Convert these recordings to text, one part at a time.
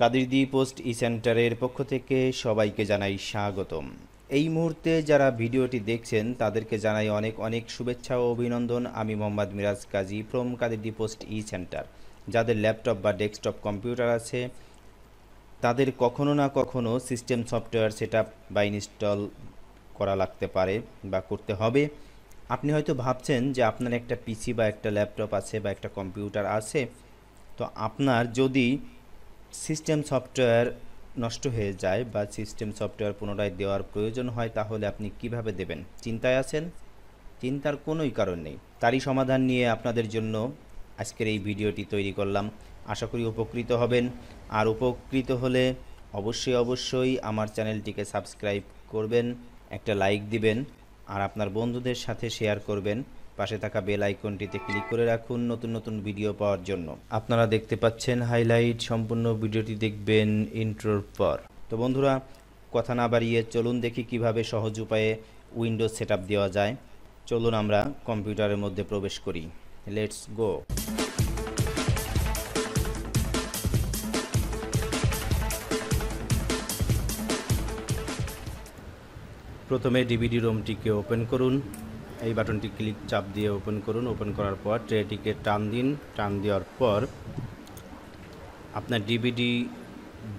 কাদিরদি post ই সেন্টারের পক্ষ থেকে সবাইকে জানাই স্বাগতম এই মুহূর্তে যারা ভিডিওটি দেখছেন তাদেরকে জানাই অনেক অনেক শুভেচ্ছা ও অভিনন্দন আমি Mohammad Miraj Kazi from Kadirdi post e centre যাদের ল্যাপটপ বা ডেস্কটপ কম্পিউটার আছে তাদের কখনো না কখনো সিস্টেম সফটওয়্যার সেট বা ইনস্টল করা লাগতে পারে বা করতে হবে আপনি হয়তো ভাবছেন যে আপনার একটা পিসি বা একটা ল্যাপটপ আছে বা একটা কম্পিউটার আছে তো আপনার যদি সিস্টেম সফটওয়্যার নষ্ট হয়ে যায় বা সিস্টেম সফটওয়্যার পুনরায় দেওয়ার প্রয়োজন হয় তাহলে আপনি কিভাবে দেবেন চিন্তায় আছেন চিন্তার কোনোই কারণ নেই তারই সমাধান নিয়ে আপনাদের জন্য আজকের এই ভিডিওটি তৈরি করলাম আশা করি উপকৃত হবেন আর উপকৃত হলে অবশ্যই অবশ্যই আমার চ্যানেলটিকে সাবস্ক্রাইব করবেন একটা লাইক দিবেন আর আপনার বন্ধুদের সাথে শেয়ার করবেন পাশে থাকা বেল আইকনটিতে ক্লিক করে রাখুন নতুন নতুন ভিডিও পাওয়ার জন্য আপনারা দেখতে পাচ্ছেন হাইলাইট সম্পূর্ণ ভিডিওটি দেখবেন ইন্ট্রোর পর তো বন্ধুরা কথা না বাড়িয়ে চলুন দেখি কিভাবে সহজ উপায়ে উইন্ডো সেট দেওয়া যায় চলুন আমরা কম্পিউটারের মধ্যে প্রবেশ করি লেটস গো প্রথমে ডিভিডি রুমটিকে ওপেন করুন এই বাটনটি ক্লিক চাপ দিয়ে ওপেন করুন ওপেন করার পর ট্রেটিকে টান দিন টান দেওয়ার পর আপনার ডিভিডি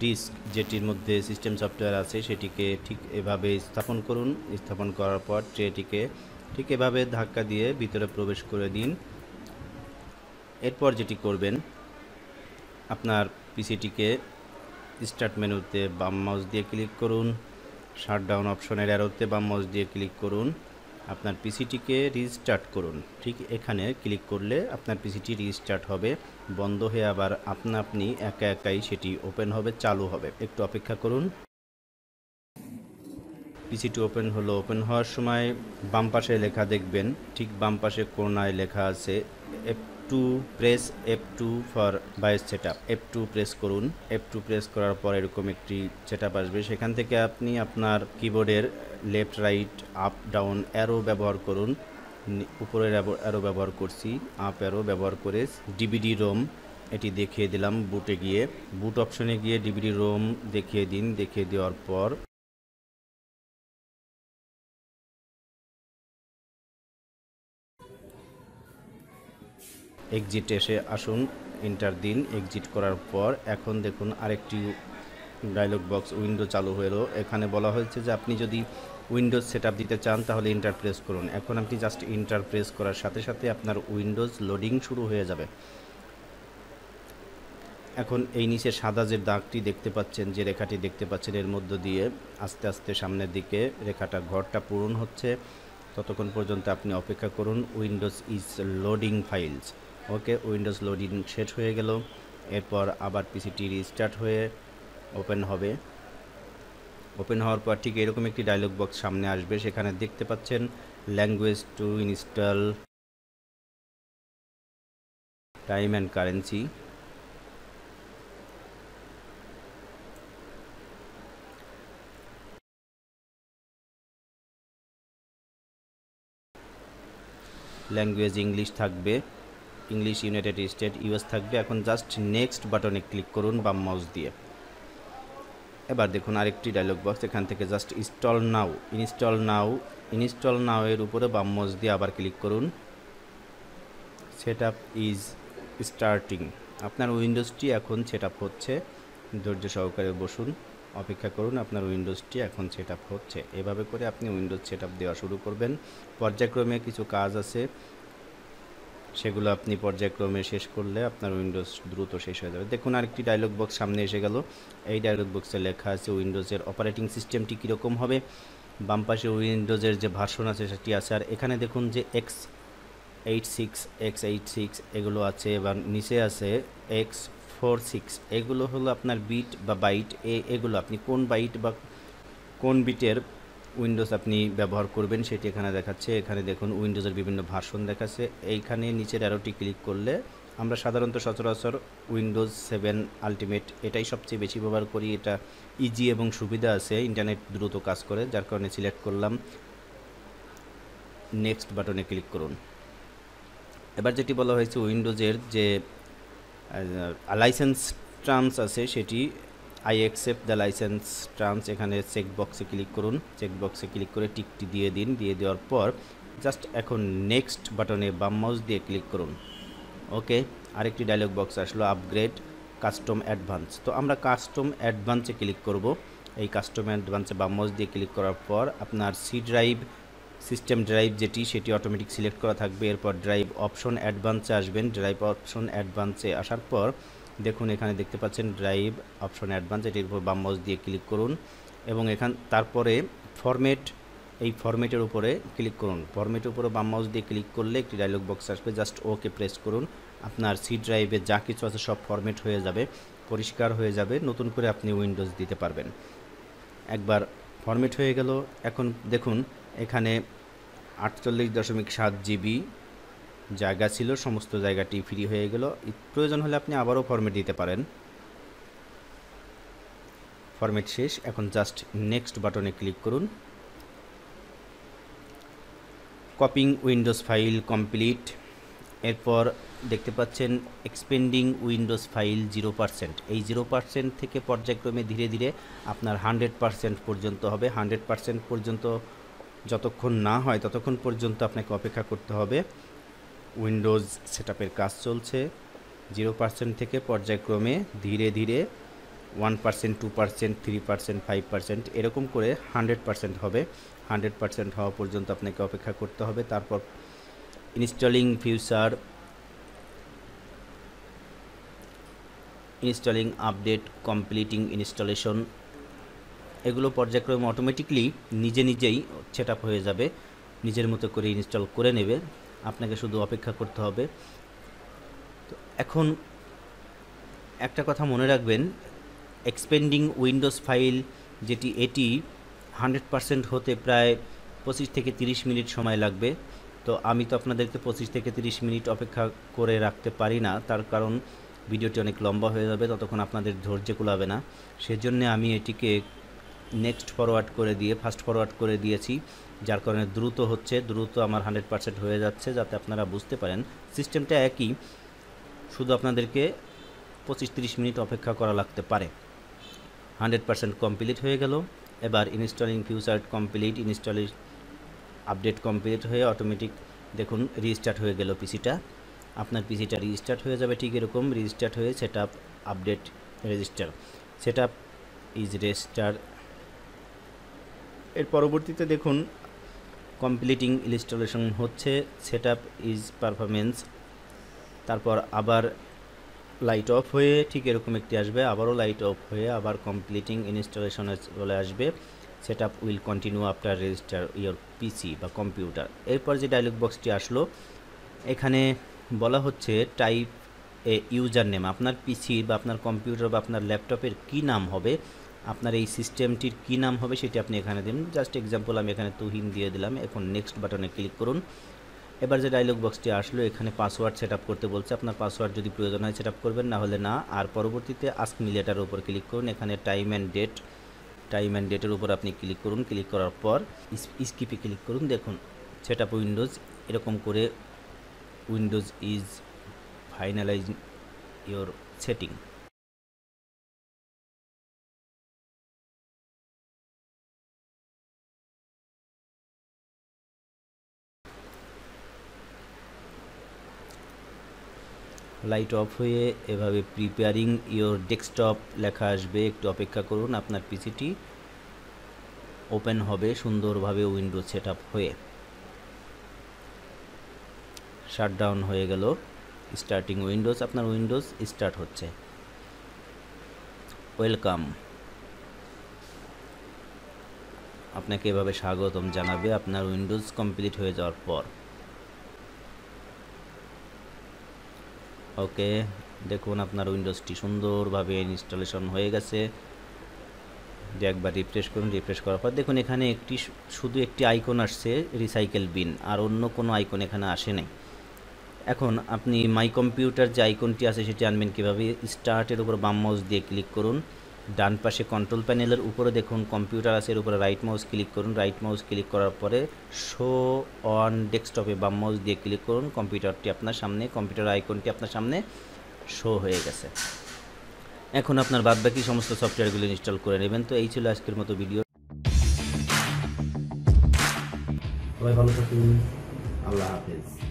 ডিস্ক যেটির মধ্যে সিস্টেম সফটওয়্যার আছে সেটিকে ঠিক এভাবে স্থাপন করুন স্থাপন করার পর ট্রেটিকে ঠিক এভাবে ধাক্কা দিয়ে ভিতরে প্রবেশ করে দিন এরপর যেটি করবেন আপনার পিসিটিকে স্টার্ট মেনুতে বাম মাউস দিয়ে ক্লিক করুন শাটডাউন অপশনের অ্যারোতে বাম মাউস দিয়ে ক্লিক করুন আপনার পিসিটিকে রিস্টার্ট করুন ঠিক এখানে ক্লিক করলে আপনার পিসিটি রিস্টার্ট হবে বন্ধ হয়ে আবার আপনা আপনি একা একাই সেটি ওপেন হবে চালু হবে একটু অপেক্ষা করুন পিসিটি ওপেন হলো ওপেন হওয়ার সময় বাম পাশে লেখা দেখবেন ঠিক বাম পাশে কোনায় লেখা আছে F two press F two for BIOS set up F two press করুন এফ টু প্রেস করার পর এরকম একটি সেট আপ আসবে সেখান থেকে আপনি আপনার কিবোর্ডের left right up down arrow ব্যবহার করুন উপরের অ্যারো ব্যবহার করছি আপ অ্যারো ব্যবহার করে ডিবিডি রোম এটি দেখিয়ে দিলাম বুটে গিয়ে বুট অপশনে গিয়ে ডিবিডি রোম দেখিয়ে দিন দেখিয়ে দেওয়ার পর এক্সিট এসে আসুন ইন্টার দিন এক্সিট করার পর এখন দেখুন আরেকটি ডায়লগ বক্স উইন্ডো চালু হলো এখানে বলা হয়েছে যে আপনি যদি উইন্ডোজ সেট দিতে চান তাহলে ইন্টার প্রেস করুন এখন আপনি জাস্ট ইন্টার প্রেস করার সাথে সাথে আপনার উইন্ডোজ লোডিং শুরু হয়ে যাবে এখন এই নিচে সাদা যে দাগটি দেখতে পাচ্ছেন যে রেখাটি দেখতে পাচ্ছেন এর মধ্য দিয়ে আস্তে আস্তে সামনের দিকে রেখাটা ঘরটা পূরণ হচ্ছে ততক্ষণ পর্যন্ত আপনি অপেক্ষা করুন Windows is loading files okay Windows loading শেষ হয়ে গেল এরপর আবার পিসিটি রিস্টার্ট হয়ে ওপেন হবে ওপেন হওয়ার পর ঠিক এরকম একটি ডায়লগ বক্স সামনে আসবে সেখানে দেখতে পাচ্ছেন language to install time and currency language English থাকবে ইংলিশ ইউনাইটেড স্টেট ইউএস থাকবে এখন জাস্ট নেক্সট বাটনে ক্লিক করুন বাম মাউস দিয়ে এবার দেখুন আরেকটি ডায়লগ বক্স এখান থেকে just install now install now install now এর উপরে বাম মাউস দিয়ে আবার ক্লিক করুন সেট আপ ইজ স্টার্টিং আপনার উইন্ডোজটি এখন সেট আপ হচ্ছে ধৈর্য সহকারে বসুন অপেক্ষা করুন আপনার উইন্ডোজটি এখন সেট আপ হচ্ছে এভাবে করে আপনি উইন্ডোজ সেট দেওয়া শুরু করবেন পর্যায়ক্রমে কিছু কাজ আছে সেগুলো আপনি পর্যায়ক্রমে শেষ করলে আপনার উইন্ডোজ দ্রুত শেষ হয়ে যাবে দেখুন আরেকটি ডায়লগ বক্স সামনে এসে গেল এই ডায়লগ বক্সে লেখা আছে উইন্ডোজের অপারেটিং সিস্টেমটি কীরকম হবে বাম পাশে উইন্ডোজের যে ভার্সন আছে সেটি আছে আর এখানে দেখুন যে x eight six x eight six এগুলো আছে এবং নিচে আছে এক্স ফোর সিক্স এগুলো হলো আপনার বিট বা বাইট এ এগুলো আপনি কোন বাইট বা কোন বিটের উইন্ডোজ আপনি ব্যবহার করবেন সেটি এখানে দেখাচ্ছে এখানে দেখুন উইন্ডোজের বিভিন্ন ভার্সন দেখাচ্ছে এইখানে নিচের অ্যারোটি ক্লিক করলে আমরা সাধারণত সচরাচর উইন্ডোজ সেভেন আলটিমেট এটাই সবচেয়ে বেশি ব্যবহার করি এটা ইজি এবং সুবিধা আছে ইন্টারনেট দ্রুত কাজ করে যার কারণে সিলেক্ট করলাম নেক্সট বাটনে ক্লিক করুন এবার যেটি বলা হয়েছে উইন্ডোজের যে লাইসেন্স ট্রান্স আছে সেটি I accept the licence terms এখানে চেক বক্সে ক্লিক করুন চেক বক্সে ক্লিক করে টিকটি দিয়ে দিন দিয়ে দেওয়ার পর জাস্ট এখন নেক্সট বাটনে বাম মাউস দিয়ে ক্লিক করুন ওকে আরেকটি ডায়লগ বক্স আসলো আপগ্রেড কাস্টম অ্যাডভান্স তো আমরা কাস্টম অ্যাডভান্সে ক্লিক করব এই কাস্টম অ্যাডভান্সে বাম মাউস দিয়ে ক্লিক করার পর আপনার সি ড্রাইভ সিস্টেম ড্রাইভ যেটি সেটি অটোমেটিক সিলেক্ট করা থাকবে এরপর ড্রাইভ অপশন অ্যাডভান্সে আসবেন ড্রাইভ অপশন অ্যাডভান্সে আসার পর দেখুন এখানে দেখতে পাচ্ছেন ড্রাইভ অপশন অ্যাডভান্স এটির উপর বাম মাউস দিয়ে ক্লিক করুন এবং এখান তারপরে ফরম্যাট এই ফরমেটের উপরে ক্লিক করুন ফরম্যাটের উপরে বাম মাউস দিয়ে ক্লিক করলে একটি ডায়লগ বক্স আসবে জাস্ট ওকে প্রেস করুন আপনার সি ড্রাইভে যা কিছু আছে সব ফরমেট হয়ে যাবে পরিষ্কার হয়ে যাবে নতুন করে আপনি উইন্ডোজ দিতে পারবেন একবার ফরমেট হয়ে গেল এখন দেখুন এখানে আটচল্লিশ দশমিক সাত জিবি জায়গা ছিল সমস্ত জায়গাটি ফ্রি হয়ে গেল প্রয়োজন হলে আপনি আবারও ফর্মেট দিতে পারেন ফর্মেট শেষ এখন জাস্ট নেক্সট বাটনে ক্লিক করুন কপিং উইন্ডোজ ফাইল কমপ্লিট এরপর দেখতে পাচ্ছেন expanding Windows file zero percent এই জিরো পার্সেন্ট থেকে পর্যায়ক্রমে ধীরে ধীরে আপনার হান্ড্রেড পার্সেন্ট পর্যন্ত হবে হান্ড্রেড পার্সেন্ট পর্যন্ত যতক্ষণ না হয় ততক্ষণ পর্যন্ত আপনাকে অপেক্ষা করতে হবে উইন্ডোজ সেটআপের কাজ চলছে জিরো পার্সেন্ট থেকে পর্যায়ক্রমে ধীরে ধীরে one percent two percent three percent five percent এরকম করে হান্ড্রেড পার্সেন্ট হবে হান্ড্রেড পার্সেন্ট হওয়া পর্যন্ত আপনাকে অপেক্ষা করতে হবে তারপর installing feature installing update completing installation এগুলো পর্যায়ক্রমে অটোমেটিকলি নিজে নিজেই সেট হয়ে যাবে নিজের মতো করে ইনস্টল করে নেবে আপনাকে শুধু অপেক্ষা করতে হবে তো এখন একটা কথা মনে রাখবেন এক্সপেন্ডিং উইন্ডোজ ফাইল যেটি এটি হান্ড্রেড পারসেন্ট হতে প্রায় পঁচিশ থেকে তিরিশ মিনিট সময় লাগবে তো আমি তো আপনাদেরকে পঁচিশ থেকে তিরিশ মিনিট অপেক্ষা করে রাখতে পারি না তার কারণ ভিডিওটি অনেক লম্বা হয়ে যাবে ততক্ষণ আপনাদের ধৈর্য কুলাবে না সেজন্য আমি এটিকে নেক্সট ফরওয়ার্ড করে দিয়ে ফাস্ট ফরওয়ার্ড করে দিয়েছি যার কারণে দ্রুত হচ্ছে দ্রুত আমার হান্ড্রেড পার্সেন্ট হয়ে যাচ্ছে যাতে আপনারা বুঝতে পারেন সিস্টেমটা একই শুধু আপনাদেরকে পঁচিশ তিরিশ মিনিট অপেক্ষা করা লাগতে পারে হান্ড্রেড পার্সেন্ট কমপ্লিট হয়ে গেল এবার installing features complete installing update complete হয়ে অটোমেটিক দেখুন রিস্টার্ট হয়ে গেল পিসিটা আপনার পিসিটা রিস্টার্ট হয়ে যাবে ঠিক এরকম রিস্টার্ট হয়ে set update register set up is register এর পরবর্তীতে দেখুন কমপ্লিটিং ইনস্টলেশন হচ্ছে সেট আপ ইজ পারফরমেন্স তারপর আবার লাইট অফ হয়ে ঠিক এরকম একটি আসবে আবারও লাইট অফ হয়ে আবার কমপ্লিটিং ইনস্টলেশনে চলে আসবে set up will continue after register your PC বা কম্পিউটার এরপর যে ডায়লগ বক্সটি আসলো এখানে বলা হচ্ছে টাইপ এ ইউজার নেম আপনার পিসি বা আপনার কম্পিউটার বা আপনার ল্যাপটপের কি নাম হবে আপনার এই সিস্টেমটির কী নাম হবে সেটি আপনি এখানে দিন জাস্ট এক্সাম্পল আমি এখানে তুহিন দিয়ে দিলাম এখন নেক্সট বাটনে ক্লিক করুন এবার যে ডায়লগ বক্সটি আসলো এখানে পাসওয়ার্ড সেট করতে বলছে আপনার পাসওয়ার্ড যদি প্রয়োজন হয় সেট করবেন না হলে না আর পরবর্তীতে আস্ক মিলেটার উপর ক্লিক করুন এখানে time and date time and ডেটের উপর আপনি ক্লিক করুন ক্লিক করার পর স্কিপে ক্লিক করুন দেখুন সেট উইন্ডোজ এরকম করে Windows is finalise your setting light off হয়ে এভাবে প্রিপেয়ারিং ইওর ডেস্কটপ লেখা আসবে একটু অপেক্ষা করুন আপনার পিসিটি ওপেন হবে সুন্দরভাবে উইন্ডোজ সেট আপ হয়ে ডাউন হয়ে গেল স্টার্টিং উইন্ডোজ আপনার উইন্ডোজ স্টার্ট হচ্ছে ওয়েলকাম আপনাকে এভাবে স্বাগতম জানাবে আপনার উইন্ডোজ কমপ্লিট হয়ে যাওয়ার পর ওকে দেখুন আপনার উইন্ডোজটি সুন্দরভাবে ইনস্টলেশন হয়ে গেছে যে একবার রিফ্রেশ করুন রিফ্রেশ করার পর দেখুন এখানে একটি শুধু একটি আইকন আসছে রিসাইকেল বিন আর অন্য কোনো আইকন এখানে আসে নাই এখন আপনি মাই কম্পিউটার যে আইকনটি আছে সেটি আনবেন কীভাবে স্টার্টের উপর বাম মাউস দিয়ে ক্লিক করুন ডান পাশে কন্ট্রোল প্যানেলের উপরে দেখুন কম্পিউটার আছে এর উপরে রাইট মাউস ক্লিক করুন রাইট মাউস ক্লিক করার পরে শো অন ডেস্কটপে বাম মাউস দিয়ে ক্লিক করুন কম্পিউটারটি আপনার সামনে কম্পিউটার আইকনটি আপনার সামনে শো হয়ে গেছে এখন আপনার বাদবাকি সমস্ত সফটওয়্যারগুলো ইনস্টল করে নেবেন তো এই ছিল আজকের মতো ভিডিও সবাই ভালো থাকুন আল্লাহ হাফেজ